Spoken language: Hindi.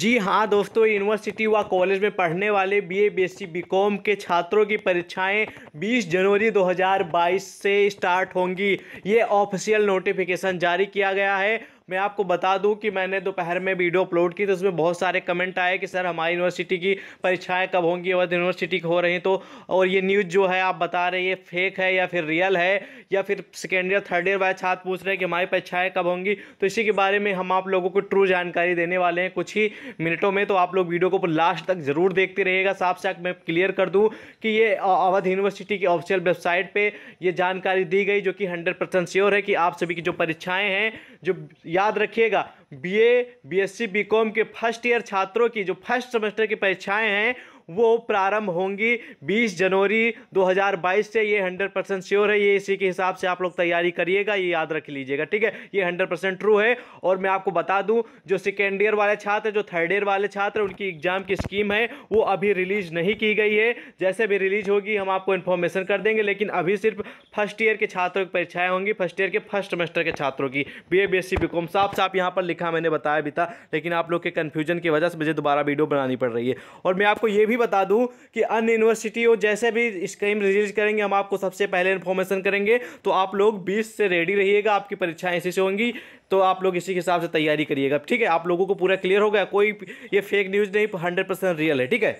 जी हाँ दोस्तों यूनिवर्सिटी व कॉलेज में पढ़ने वाले बीए बीएससी बीकॉम के छात्रों की परीक्षाएं 20 जनवरी 2022 से स्टार्ट होंगी ये ऑफिशियल नोटिफिकेशन जारी किया गया है मैं आपको बता दूं कि मैंने दोपहर में वीडियो अपलोड की तो उसमें बहुत सारे कमेंट आए कि सर हमारी यूनिवर्सिटी की परीक्षाएँ कब होंगी और यूनिवर्सिटी हो रही तो और ये न्यूज़ जो है आप बता रहे ये फेक है या फिर रियल है या फिर सेकेंड ईयर थर्ड ईयर वाले छात्र पूछ रहे हैं कि हमारी परीक्षाएँ कब होंगी तो इसी के बारे में हम आप लोगों को ट्रू जानकारी देने वाले हैं कुछ ही मिनटों में तो आप लोग वीडियो को लास्ट तक ज़रूर देखते रहेगा साफ साफ मैं क्लियर कर दूँ कि ये अवध यूनिवर्सिटी की ऑफिशियल वेबसाइट पर ये जानकारी दी गई जो कि हंड्रेड परसेंट श्योर है कि आप सभी की जो परीक्षाएँ हैं जो याद रखिएगा बीए, बीएससी, बीकॉम के फर्स्ट ईयर छात्रों की जो फर्स्ट सेमेस्टर की परीक्षाएं हैं वो प्रारंभ होंगी 20 जनवरी 2022 से ये 100 परसेंट श्योर है ये इसी के हिसाब से आप लोग तैयारी करिएगा ये याद रख लीजिएगा ठीक है ये 100 परसेंट ट्रू है और मैं आपको बता दूं जो सेकेंड ईयर वाले छात्र जो थर्ड ईयर वाले छात्र उनकी एग्जाम की स्कीम है वो अभी रिलीज नहीं की गई है जैसे भी रिलीज होगी हम आपको इन्फॉर्मेशन कर देंगे लेकिन अभी सिर्फ फर्स्ट ईयर के छात्रों की परीक्षाएं होंगी फर्स्ट ईयर के फर्स्ट सेमेस्टर के छात्रों की B A B S C साफ साफ यहाँ पर लिखा मैंने बताया भी था लेकिन आप लोग के कन्फ्यूजन की वजह से मुझे दोबारा वीडियो बनानी पड़ रही है और मैं आपको ये भी बता दूं कि अन्य यूनिवर्सिटियों जैसे भी स्क्रीम रिलीज करेंगे हम आपको सबसे पहले इन्फॉर्मेशन करेंगे तो आप लोग बीस से रेडी रहिएगा आपकी परीक्षाएँ ऐसी से होंगी तो आप लोग इसी के हिसाब से तैयारी करिएगा ठीक है आप लोगों को पूरा क्लियर हो गया कोई ये फेक न्यूज़ नहीं हंड्रेड रियल है ठीक है